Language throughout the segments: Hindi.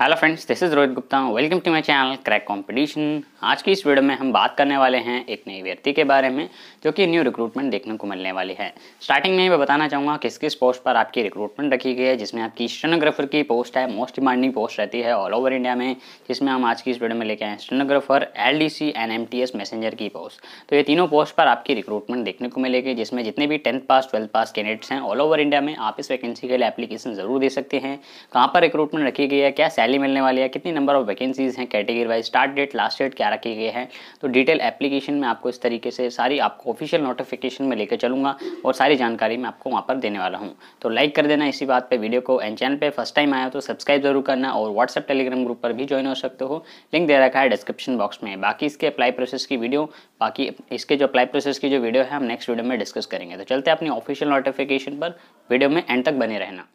hello friends this is Rohit Gupta welcome to my channel crack competition आज की इस वीडियो में हम बात करने वाले हैं एक नई व्यक्ति के बारे में जो कि न्यू रिक्रूटमेंट देखने को मिलने वाली है स्टार्टिंग में मैं बताना चाहूँगा किस किस पोस्ट पर आपकी रिक्रूटमेंट रखी गई है जिसमें आपकी स्टेनोग्राफर की पोस्ट है मोस्ट डिमांडिंग पोस्ट रहती है ऑल ओवर इंडिया में जिसमें हम आज की इस वीडियो में लेके आए stenographer L and M messenger की पोस्ट तो ये तीनों पोस्ट पर आपकी रिक्रूटमेंट देखने को मिलेगी जिसमें जितने भी tenth pass twelfth pass candidates हैं ऑल ओवर इंडिया में आप इस वैकेंसी के लिए एप्लीकेशन जरूर दे सकते हैं कहाँ पर रिक्रूटमेंट रखी गई है क्या सैलरी मिलने वाली है कितनी नंबर ऑफ वैकेंसीज़ हैं category wise start date last date क्या रखे गए हैं तो डिटेल एप्लीकेशन में आपको इस तरीके से सारी आपको ऑफिशियल नोटिफिकेशन में लेकर चलूँगा और सारी जानकारी मैं आपको वहाँ पर देने वाला हूँ तो लाइक कर देना इसी बात पर वीडियो को एंड चैनल पर फर्स्ट टाइम आया तो सब्सक्राइब जरूर करना और व्हाट्सअप टेलीग्राम ग्रुप पर भी ज्वाइन हो सकते हो लिंक दे रखा है डिस्क्रिप्शन बॉक्स में बाकी इसके अप्लाई प्रोसेस की वीडियो बाकी इसके जो अप्लाई प्रोसेस की जो वीडियो है हम नेक्स्ट वीडियो में डिस्कस करेंगे तो चलते अपनी ऑफिशियल नोटिफिकेशन पर वीडियो में एंड तक बने रहना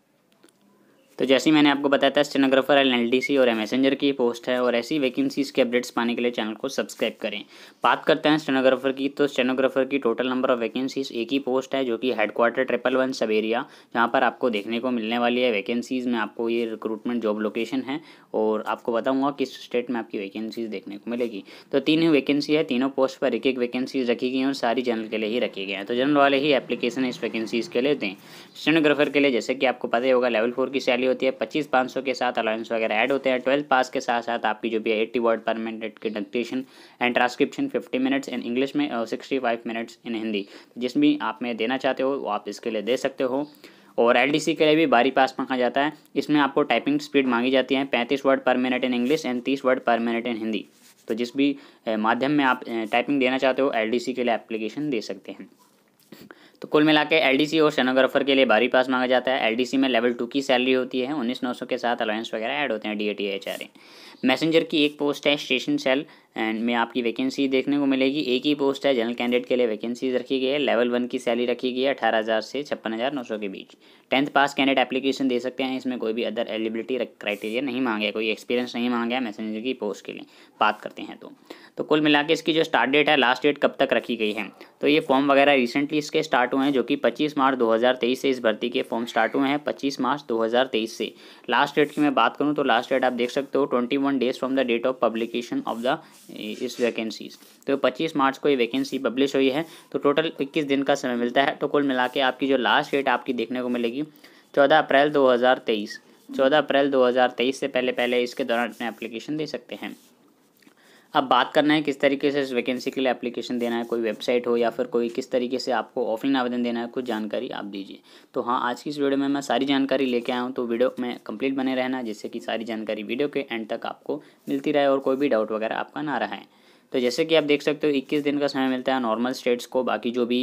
तो जैसे ही मैंने आपको बताया था stenographer L L D C और मैसेंजर की पोस्ट है और ऐसी वैकेंसीज के अपडेट्स पाने के लिए चैनल को सब्सक्राइब करें बात करते हैं स्टेनोग्राफर की तो स्टेनोग्राफर की टोटल नंबर ऑफ वैकेंसीज एक ही पोस्ट है जो कि headquarter triple one sub area जहाँ पर आपको देखने को मिलने वाली है वैकेंसीज़ में आपको ये रिक्रूटमेंट जॉब लोकेशन है और आपको बताऊँगा किस स्टेट में आपकी वैकेंसीज़ देखने को मिलेगी तो तीन ही वैकेंसी है तीनों पोस्ट पर एक एक वैकेंसीज रखी गई हैं और सारी जनरल के लिए ही रखी गई हैं तो जनरल वाले ही एप्लीकेशन इस वैकेंसीज़ के लिए दें स्टेनोग्राफर के लिए जैसे कि आपको पता ही होगा लेवल फोर की सैलरी होती है पच्चीस पाँच सौ के साथ अलाउंस वगैरह ऐड होते हैं ट्वेल्थ पास के साथ साथ आपकी जो भी है एट्टी वर्ड पर मिनट की dictation and transcription fifty minutes in English में और sixty five minutes in Hindi जिस भी आप में देना चाहते हो वो आप इसके लिए दे सकते हो और एल के लिए भी बारी पास मांगा जाता है इसमें आपको टाइपिंग स्पीड मांगी जाती है पैंतीस word per minute in English and तीस word per minute in Hindi तो जिस भी माध्यम में आप टाइपिंग देना चाहते हो एल के लिए एप्लीकेशन दे सकते हैं तो कुल मिला के एल और सेनोग्राफर के लिए भारी पास मांगा जाता है एल में लेवल टू की सैलरी होती है उन्नीस नौ सौ के साथ अलायंस वगैरह ऐड होते हैं D A T H R A messenger की एक पोस्ट है स्टेशन सेल एंड में आपकी वैकेंसी देखने को मिलेगी एक ही पोस्ट है जनरल कैंडिडेट के लिए वैकेंसीज रखी गई है लेवल वन की सैलरी रखी गई है अठारह हज़ार से छप्पन हज़ार नौ सौ के बीच टेंथ पास कैंडिडेट एप्लीकेशन दे सकते हैं इसमें कोई भी अदर एलिजिबिलिटी क्राइटेरिया नहीं मांगे कोई एक्सपीरियंस नहीं मांगा है मैसेंजर की पोस्ट के लिए बात करते हैं तो तो कुल मिला के इसकी जो स्टार्ट डेट है लास्ट डेट कब तक रखी गई है तो ये फॉर्म वगैरह रिसेंटली इसके स्टार्ट हुए हैं जो कि पच्चीस मार्च दो से इस भर्ती के फॉर्म स्टार्ट हुए हैं पच्चीस मार्च दो से लास्ट डेट की मैं बात करूँ तो लास्ट डेट आप देख सकते हो twenty one days from the date of publication of the इस वैकेंसीज तो 25 मार्च को ये वैकेंसी पब्लिश हुई है तो टोटल 21 दिन का समय मिलता है तो कुल मिला के आपकी जो लास्ट डेट आपकी देखने को मिलेगी 14 अप्रैल 2023 14 अप्रैल 2023 से पहले पहले इसके दौरान अपने एप्लीकेशन दे सकते हैं अब बात करना है किस तरीके से इस वैकेंसी के लिए एप्लीकेशन देना है कोई वेबसाइट हो या फिर कोई किस तरीके से आपको ऑफलाइन आवेदन देना है कुछ जानकारी आप दीजिए तो हाँ आज की इस वीडियो में मैं सारी जानकारी लेके आया हूँ तो वीडियो में कंप्लीट बने रहना जिससे कि सारी जानकारी वीडियो के एंड तक आपको मिलती रहे और कोई भी डाउट वगैरह आपका ना है तो जैसे कि आप देख सकते हो 21 दिन का समय मिलता है नॉर्मल स्टेट्स को बाकी जो भी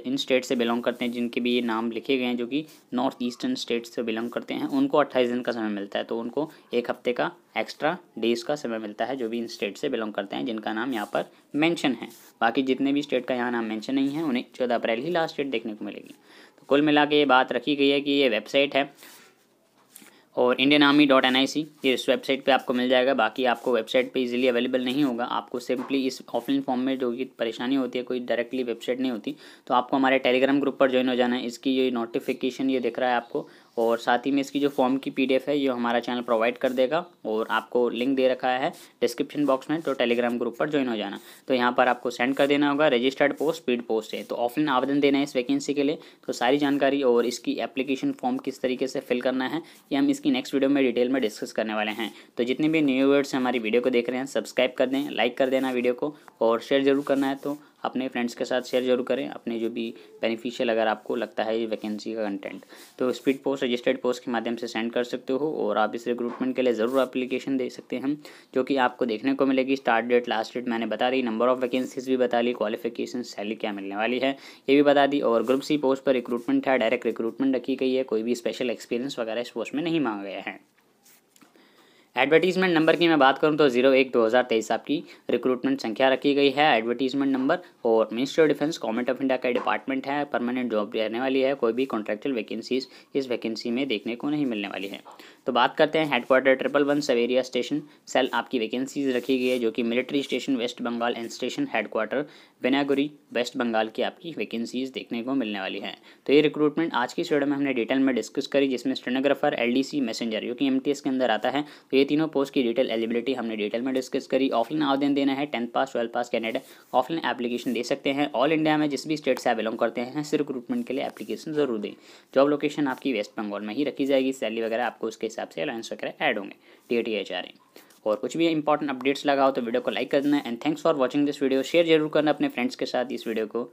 इन स्टेट से बिलोंग करते हैं जिनके भी ये नाम लिखे गए हैं जो कि नॉर्थ ईस्टर्न स्टेट्स से बिलोंग करते हैं उनको अट्ठाईस दिन का समय मिलता है तो उनको एक हफ्ते का एक्स्ट्रा डेज का समय मिलता है जो भी इन स्टेट से बिलोंग करते हैं जिनका नाम यहाँ पर मैंशन है बाकी जितने भी स्टेट का यहाँ नाम मैंशन नहीं है उन्हें चौदह अप्रैल ही लास्ट डेट देखने को मिलेगी तो कुल मिला के ये बात रखी गई है कि ये वेबसाइट है और Indian army dot N I C ये इस वेबसाइट पे आपको मिल जाएगा बाकी आपको वेबसाइट पे इजीली अवेलेबल नहीं होगा आपको सिंपली इस ऑफलाइन फॉर्म में जो कि परेशानी होती है कोई डायरेक्टली वेबसाइट नहीं होती तो आपको हमारे टेलीग्राम ग्रुप पर ज्वाइन हो जाना है इसकी ये नोटिफिकेशन ये दिख रहा है आपको और साथ ही में इसकी जो फॉर्म की पीडीएफ है ये हमारा चैनल प्रोवाइड कर देगा और आपको लिंक दे रखा है डिस्क्रिप्शन बॉक्स में तो टेलीग्राम ग्रुप पर ज्वाइन हो जाना तो यहाँ पर आपको सेंड कर देना होगा रजिस्टर्ड पोस्ट पीड पोस्ट है तो ऑफलाइन आवेदन देना है इस वैकेंसी के लिए तो सारी जानकारी और इसकी एप्लीकेशन फॉर्म किस तरीके से फिल करना है ये हम इसकी नेक्स्ट वीडियो में डिटेल में डिस्कस करने वाले हैं तो जितने भी न्यू वर्ड्स हमारी वीडियो को देख रहे हैं सब्सक्राइब कर दें लाइक कर देना वीडियो को और शेयर जरूर करना है तो अपने फ्रेंड्स के साथ शेयर जरूर करें अपने जो भी बेनिफिशियल अगर आपको लगता है ये वैकेंसी का कंटेंट तो स्पीड पोस्ट रजिस्टर्ड पोस्ट के माध्यम से सेंड कर सकते हो और आप इस रिक्रूटमेंट के लिए ज़रूर अप्लीकेशन दे सकते हैं जो कि आपको देखने को मिलेगी स्टार्ट डेट लास्ट डेट मैंने बता दी नंबर ऑफ वैकेंसीज भी बता ली क्वालिफिकेशन सैलरी क्या मिलने वाली है ये भी बता दी और ग्रुप सी पोस्ट पर रिक्रूटमेंट है डायरेक्ट रिक्रूटमेंट रखी गई है कोई भी स्पेशल एक्सपीरियंस वगैरह इस पोस्ट में नहीं मांगा गया है एडवर्टीजमेंट नंबर की मैं बात करूं तो जीरो एक दो हज़ार तेईस आपकी रिक्रूटमेंट संख्या रखी गई है एडवर्टीजमेंट नंबर और ministry of defence government of India का डिपार्टमेंट है परमानेंट जॉब रहने वाली है कोई भी कॉन्ट्रैक्चुअल वैकेंसीज इस वैकेंसी में देखने को नहीं मिलने वाली है तो बात करते हैं हेडक्वार्टर ट्रिपल वन सवेरिया स्टेशन सेल आपकी वैकेंसीज रखी गई है जो कि military station West Bengal and station headquarter Binaguri West Bengal की आपकी वैकेंसीज देखने को मिलने वाली है तो ये रिक्रूटमेंट आज की स्टेडियो में हमने डिटेल में डिस्कस करी जिसमें स्टेनोग्राफर एल मैसेंजर जो कि एम के अंदर आता है तो ये तीनों पोस्ट की डिटेल एलिबिलिटी हमने डिटेल में डिस्कस करी ऑफलाइन आवेदन देना है tenth pass twelfth pass candidate offline application दे सकते हैं ऑल इंडिया में जिस भी स्टेट से आप बिलोंग करते हैं सिर्फ रिक्रूटमेंट के लिए एप्लीकेशन जरूर दें जॉब लोकेशन आपकी वेस्ट बंगाल में ही रखी जाएगी सैलरी वगैरह आपको उसके हिसाब से अलायंस वगैरह ऐड होंगे टी टी एच आर और कुछ भी इंपॉर्टेंट अपडेट्स लगा हो तो वीडियो को लाइक कर देना and thanks for watching this video share जरूर करना अपने फ्रेंड्स के साथ इस वीडियो को